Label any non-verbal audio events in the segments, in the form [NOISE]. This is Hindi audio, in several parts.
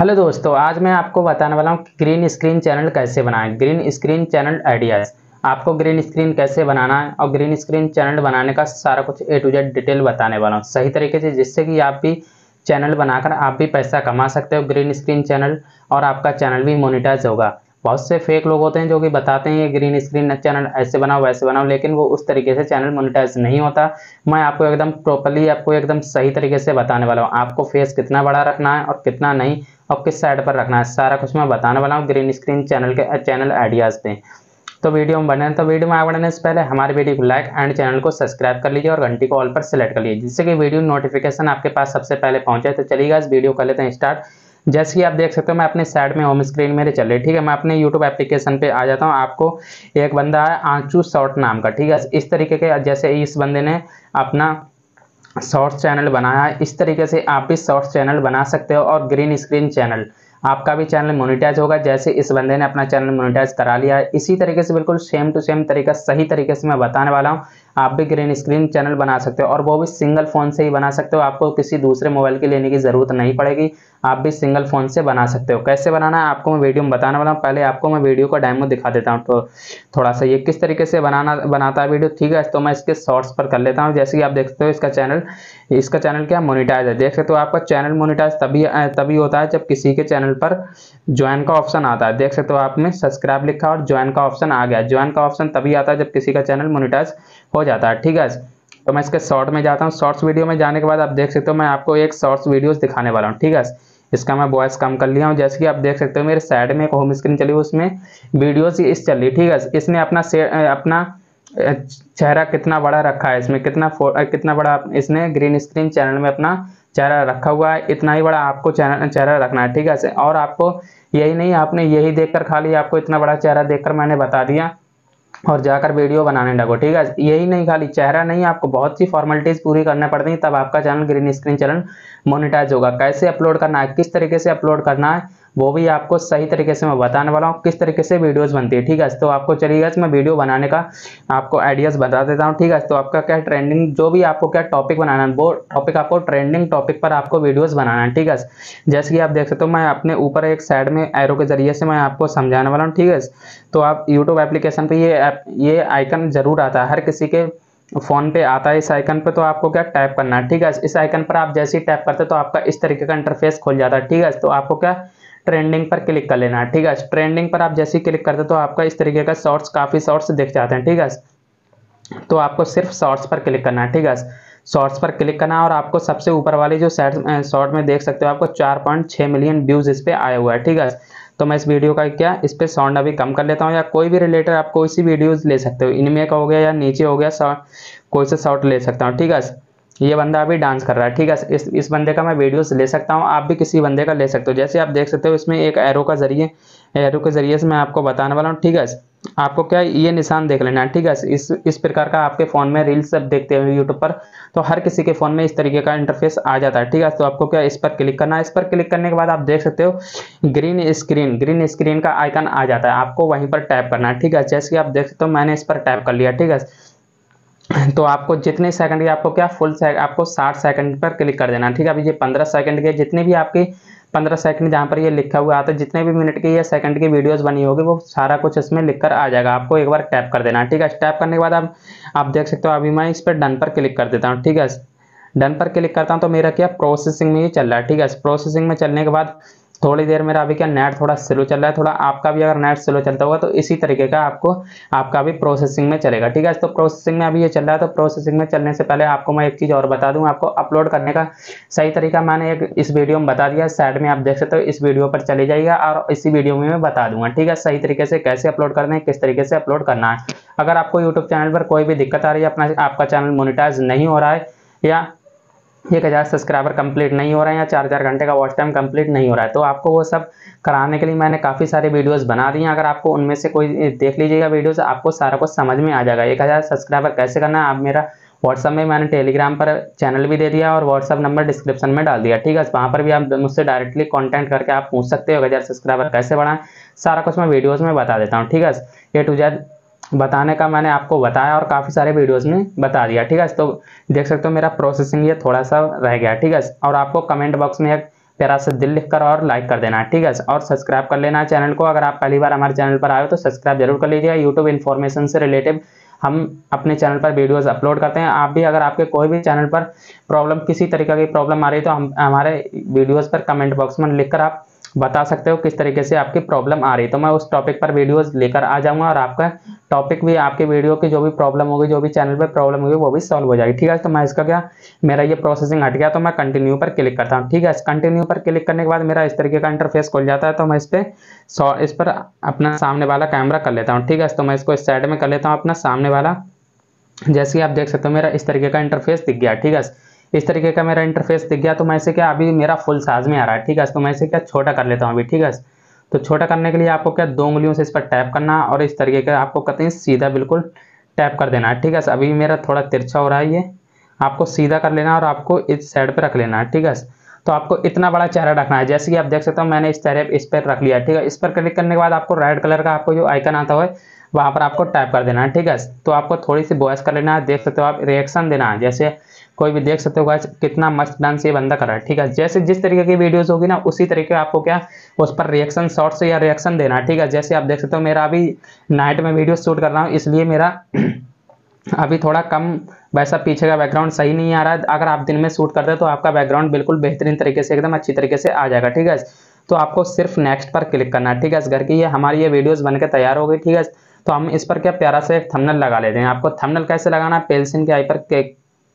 हेलो दोस्तों आज मैं आपको बताने वाला हूँ ग्रीन स्क्रीन चैनल कैसे बनाएं ग्रीन स्क्रीन चैनल आइडियाज़ आपको ग्रीन स्क्रीन कैसे बनाना है और ग्रीन स्क्रीन चैनल बनाने का सारा कुछ ए टू जेड डिटेल बताने वाला हूँ सही तरीके से जिससे कि आप भी चैनल बनाकर आप भी पैसा कमा सकते हो ग्रीन स्क्रीन चैनल और आपका चैनल भी मोनिटाइज होगा बहुत से फेक लोग होते हैं जो कि बताते हैं ये ग्रीन स्क्रीन चैनल ऐसे बनाओ वैसे बनाओ लेकिन वो उस तरीके से चैनल मोनिटाइज नहीं होता मैं आपको एकदम प्रॉपरली आपको एकदम सही तरीके से बताने वाला हूँ आपको फेस कितना बड़ा रखना है और कितना नहीं और किस साइड पर रखना है सारा कुछ मैं बताने वाला हूँ ग्रीन स्क्रीन चैनल के चैनल आइडियाज़ पे तो वीडियो में बने तो वीडियो में आगे बढ़ने से पहले हमारे वीडियो को लाइक एंड चैनल को सब्सक्राइब कर लीजिए और घंटी को ऑल पर सेलेक्ट कर लीजिए जिससे कि वीडियो नोटिफिकेशन आपके पास सबसे पहले पहुंचे तो चलिएगा इस वीडियो कर लेते हैं स्टार्ट जैसे कि आप देख सकते हो मैं अपने साइड में होम स्क्रीन मेरे चल रही है ठीक है मैं अपने यूट्यूब एप्लीकेशन पे आ जाता हूँ आपको एक बंदा है आंचू शॉर्ट नाम का ठीक है इस तरीके के जैसे इस बंदे ने अपना शॉर्ट्स चैनल बनाया है इस तरीके से आप भी शॉर्ट चैनल बना सकते हो और ग्रीन स्क्रीन चैनल आपका भी चैनल मोनिटाइज होगा जैसे इस बंदे ने अपना चैनल मोनिटाइज करा लिया है इसी तरीके से बिल्कुल सेम टू सेम तरीका सही तरीके से मैं बताने वाला हूँ आप भी ग्रीन स्क्रीन चैनल बना सकते हो और वो भी सिंगल फ़ोन से ही बना सकते हो आपको किसी दूसरे मोबाइल की लेने की ज़रूरत नहीं पड़ेगी आप भी सिंगल फ़ोन से बना सकते हो कैसे बनाना है आपको मैं वीडियो में बताने वाला हूँ पहले आपको मैं वीडियो का डेमो दिखा देता हूँ तो थोड़ा सा ये किस तरीके से बनाना बनाता है वीडियो ठीक है तो मैं इसके शॉर्ट्स पर कर लेता हूँ जैसे कि आप देखते हो इसका चैनल इसका चैनल क्या मोनिटाइज है देख सकते हो आपका चैनल मोनिटाइज तभी तभी होता है जब किसी के चैनल पर ज्वाइन का ऑप्शन आता है देख सकते हो आपने सब्सक्राइब लिखा और ज्वाइन का ऑप्शन आ गया ज्वाइन का ऑप्शन तभी आता है जब किसी का चैनल मोनिटाइज हो जाता है ठीक है तो मैं इसके शॉर्ट में जाता हूँ शॉर्ट्स वीडियो में जाने के बाद आप देख सकते हो मैं आपको एक शॉर्ट्स वीडियोस दिखाने वाला हूँ ठीक है इसका मैं वॉइस कम कर लिया हूँ जैसे कि आप देख सकते हो मेरे साइड में एक होम स्क्रीन चली हुई उसमें वीडियोस इस चल रही ठीक है इसने अपना अपना चेहरा कितना बड़ा रखा है इसमें कितना कितना बड़ा इसने ग्रीन स्क्रीन चैनल में अपना चेहरा रखा हुआ है इतना ही बड़ा आपको चेहरा रखना है ठीक है और आपको यही नहीं आपने यही देखकर खाली आपको इतना बड़ा चेहरा देखकर मैंने बता दिया और जाकर वीडियो बनाने लगो ठीक है यही नहीं खाली चेहरा नहीं आपको बहुत सी फॉर्मेलिटीज़ पूरी करने पड़ती है तब आपका channel green screen channel monetise होगा कैसे अपलोड करना है किस तरीके से अपलोड करना है वो भी आपको सही तरीके से मैं बताने वाला हूँ किस तरीके से वीडियोज़ बनती है ठीक है तो आपको चलिए मैं वीडियो बनाने का आपको आइडियाज़ बता देता हूँ ठीक है तो आपका क्या ट्रेंडिंग जो भी आपको क्या टॉपिक बनाना है वो टॉपिक आपको ट्रेंडिंग टॉपिक पर आपको वीडियोज़ बनाना है ठीक है जैसे कि आप देख सकते हो मैं अपने ऊपर एक साइड में एरो के जरिए से मैं आपको समझाने वाला हूँ ठीक है तो आप यूट्यूब एप्लीकेशन पर ये ये आइकन ज़रूर आता है हर किसी के फ़ोन पे आता है इस आइकन पे तो आपको क्या टाइप करना है ठीक है इस आइकन पर आप जैसे ही टैप करते हो तो आपका इस तरीके का इंटरफेस खुल जाता है ठीक है तो आपको क्या ट्रेंडिंग पर क्लिक कर लेना ठीक है ट्रेंडिंग पर आप जैसे ही क्लिक करते तो आपका इस तरीके का शॉर्ट्स काफ़ी शॉर्ट्स दिख जाते हैं ठीक है तो आपको सिर्फ शॉर्ट्स पर क्लिक करना है ठीक है शॉर्ट्स पर क्लिक करना और आपको सबसे ऊपर वाली जो शॉर्ट में देख सकते हो आपको चार पॉइंट छह मिलियन व्यूज़ इस पर आया हुआ है ठीक है तो मैं इस वीडियो का क्या इस पर साउंड अभी कम कर लेता हूँ या कोई भी रिलेटेड आप कोई सी वीडियोज़ ले सकते हो इनमें का हो गया या नीचे हो गया कोई सा शॉर्ट ले सकता हूँ ठीक है ये बंदा अभी डांस कर रहा है ठीक है इस इस बंदे का मैं वीडियोस ले सकता हूँ आप भी किसी बंदे का ले सकते हो जैसे आप देख सकते हो इसमें एक एरो का जरिए एरो के जरिए से मैं आपको बताने वाला हूँ ठीक है आपको क्या ये निशान देख लेना है ठीक है इस इस प्रकार का आपके फ़ोन में रील्स सब देखते हो यूट्यूब पर तो हर किसी के फ़ोन में इस तरीके का इंटरफेस आ जाता है ठीक है तो आपको क्या इस पर क्लिक करना है इस पर क्लिक करने के बाद आप देख सकते हो ग्रीन स्क्रीन ग्रीन स्क्रीन का आइकन आ जाता है आपको वहीं पर टैप करना है ठीक है जैसे कि आप देख सकते हो मैंने इस पर टैप कर लिया ठीक है [CLEARS THROAT] तो आपको जितने सेकंड के आपको क्या फुल से आपको 60 सेकंड पर क्लिक कर देना ठीक है अभी ये 15 सेकंड के जितने भी आपके 15 सेकंड जहाँ पर ये लिखा हुआ आता है तो जितने भी मिनट के या सेकंड की वीडियोस बनी होगी वो सारा कुछ इसमें लिखकर आ जाएगा आपको एक बार टैप कर देना ठीक है टैप करने के बाद आप आप देख सकते हो अभी मैं इस पर डन पर क्लिक कर देता हूँ ठीक है डन पर क्लिक करता हूँ तो मेरा क्या प्रोसेसिंग में ये चल रहा है ठीक है प्रोसेसिंग में चलने के बाद थोड़ी देर मेरा अभी क्या नेट थोड़ा स्लो चल रहा है थोड़ा आपका भी अगर नेट स्लो चलता होगा तो इसी तरीके का आपको आपका भी प्रोसेसिंग में चलेगा ठीक है तो प्रोसेसिंग में अभी ये चल रहा है तो प्रोसेसिंग में चलने से पहले आपको मैं एक चीज़ और बता दूं आपको अपलोड करने का सही तरीका मैंने एक इस वीडियो में बता दिया साइड में आप देख सकते हो इस वीडियो पर चले जाइएगा और इसी वीडियो में मैं बता दूंगा ठीक है सही तरीके से कैसे अपलोड करना है किस तरीके से अपलोड करना है अगर आपको यूट्यूब चैनल पर कोई भी दिक्कत आ रही है अपना आपका चैनल मोनिटाइज नहीं हो रहा है या एक हज़ार सब्सक्राइबर कंप्लीट नहीं हो रहे हैं या चार चार घंटे का वॉच टाइम कंप्लीट नहीं हो रहा है तो आपको वो सब कराने के लिए मैंने काफ़ी सारे वीडियोस बना दिए हैं अगर आपको उनमें से कोई देख लीजिएगा वीडियोस आपको सारा कुछ समझ में आ जाएगा एक हज़ार सब्सक्राइबर कैसे करना है आप मेरा व्हाट्सअप में मैंने टेलीग्राम पर चैनल भी दे दिया और व्हाट्सअप नंबर डिस्क्रिप्शन में डाल दिया ठीक है वहाँ पर भी आप मुझसे डायरेक्टली कॉन्टैक्ट करके आप पूछ सकते हो हज़ार सब्सक्राइबर कैसे बढ़ाएं सारा कुछ मैं वीडियोज़ में बता देता हूँ ठीक है ए टू जैद बताने का मैंने आपको बताया और काफ़ी सारे वीडियोस में बता दिया ठीक है तो देख सकते हो मेरा प्रोसेसिंग ये थोड़ा सा रह गया ठीक है और आपको कमेंट बॉक्स में एक प्यारा सा दिल लिख कर और लाइक कर देना ठीक है और सब्सक्राइब कर लेना चैनल को अगर आप पहली बार हमारे चैनल पर आए तो सब्सक्राइब जरूर कर लीजिएगा यूट्यूब इन्फॉर्मेशन से रिलेटेड हम अपने चैनल पर वीडियोस अपलोड करते हैं आप भी अगर आपके कोई भी चैनल पर प्रॉब्लम किसी तरीके की प्रॉब्लम आ रही है तो हम हमारे वीडियोस पर कमेंट बॉक्स में लिखकर आप बता सकते हो किस तरीके से आपकी प्रॉब्लम आ रही है तो मैं उस टॉपिक पर वीडियोस लेकर आ जाऊंगा और आपका टॉपिक भी आपके वीडियो की जो भी प्रॉब्लम होगी जो भी चैनल पर प्रॉब्लम होगी वो भी सॉल्व हो जाएगी ठीक है तो मैं इसका क्या मेरा ये प्रोसेसिंग हट गया तो मैं कंटिन्यू पर क्लिक करता हूँ ठीक है कंटिन्यू पर क्लिक करने के बाद मेरा इस तरीके का इंटरफेस खुल जाता है तो मैं इस पर इस पर अपना सामने वाला कैमरा कर लेता हूँ ठीक है तो मैं इसको इस साइड में कर लेता हूँ अपना सामने वाला जैसे कि आप देख सकते हो मेरा इस तरीके का इंटरफेस दिख गया ठीक है इस तरीके का मेरा इंटरफेस दिख गया तो मैं इसे क्या अभी मेरा फुल साइज में आ रहा है ठीक है तो मैं इसे क्या छोटा कर लेता हूँ अभी ठीक है तो छोटा करने के लिए आपको क्या दो उंगलियों से इस पर टैप करना और इस तरीके का आपको कहते हैं सीधा बिल्कुल टैप कर देना है ठीक है अभी मेरा थोड़ा तिरछा हो रहा है ये आपको सीधा कर लेना और आपको इस साइड पर रख लेना है ठीक है तो आपको इतना बड़ा चेहरा रखना है जैसे कि आप देख सकते हो मैंने इस तरह इस पर रख लिया ठीक है इस पर क्लिक करने के बाद आपको रेड कलर का आपको जो आइकन आता है वहाँ पर आपको टाइप कर देना है ठीक है तो आपको थोड़ी सी बॉयस कर लेना है देख सकते हो आप रिएक्शन देना है जैसे कोई भी देख सकते हो गाइस कितना मस्त डांस ये बंदा कर रहा है ठीक है जैसे जिस तरीके की वीडियोस होगी ना उसी तरीके आपको क्या उस पर रिएक्शन शॉर्ट्स या रिएक्शन देना है ठीक है जैसे आप देख सकते हो मेरा अभी नाइट में वीडियो शूट कर रहा हूँ इसलिए मेरा [CLEARS THROAT] अभी थोड़ा कम वैसा पीछे का बैकग्राउंड सही नहीं आ रहा है अगर आप दिन में शूट करते हो तो आपका बैकग्राउंड बिल्कुल बेहतरीन तरीके से एकदम अच्छी तरीके से आ जाएगा ठीक है तो आपको सिर्फ नेक्स्ट पर क्लिक करना है ठीक है घर की ये हमारी ये वीडियोस बनकर तैयार हो गई ठीक है तो हम इस पर क्या प्यारा से एक थंबनेल लगा लेते हैं आपको थंबनेल कैसे लगाना है पेंसिल के आई पर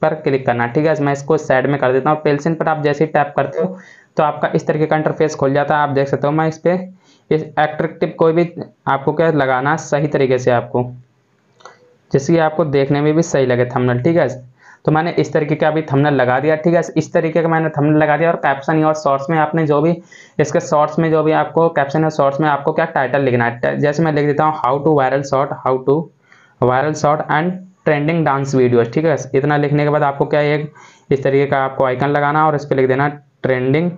पर क्लिक करना ठीक है मैं इसको साइड में कर देता हूँ पेल्सिन पर आप जैसे ही टैप करते हो तो आपका इस तरीके का इंटरफेस खोल जाता है आप देख सकते हो मैं इस पर इस एट्रेक्टिव कोई भी आपको क्या लगाना सही तरीके से आपको जैसे कि आपको देखने में भी सही लगे थमनल ठीक है तो मैंने इस तरीके का अभी थमनल लगा दिया ठीक है इस तरीके का मैंने थमनल लगा दिया और कैप्शन और शॉर्ट्स में आपने जो भी इसके शॉर्ट्स में जो भी आपको कैप्शन और शॉर्ट्स में आपको क्या टाइटल लिखना है जैसे मैं लिख देता हूँ how to viral short how to viral short and trending dance video ठीक है इतना लिखने के बाद आपको क्या एक इस तरीके का आपको आइकन लगाना और इस पर लिख देना trending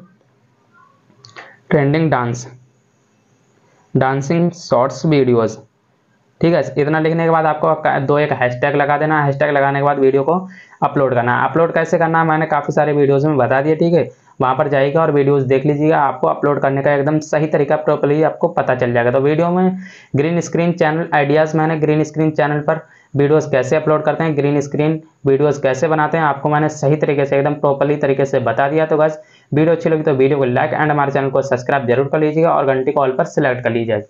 trending dance dancing shorts videos ठीक है इतना लिखने के बाद आपको दो एक हैशटैग लगा देना हैशटैग लगाने के बाद वीडियो को अपलोड करना अपलोड कैसे करना मैंने काफ़ी सारे वीडियोज में बता दिए ठीक है वहाँ पर जाइएगा और वीडियोस देख लीजिएगा आपको अपलोड करने का एकदम सही तरीका प्रॉपरली आपको पता चल जाएगा तो वीडियो में ग्रीन स्क्रीन चैनल आइडियाज़ मैंने ग्रीन स्क्रीन चैनल पर वीडियोस कैसे अपलोड करते हैं ग्रीन स्क्रीन वीडियोस कैसे बनाते हैं आपको मैंने सही तरीके से एकदम प्रॉपरली तरीके से बता दिया तो बस वीडियो अच्छी लगी तो वीडियो को लाइक एंड हमारे चैनल को सब्सक्राइब जरूर कर लीजिएगा और घंटी कॉल पर सिलेक्ट कर लीजिएगा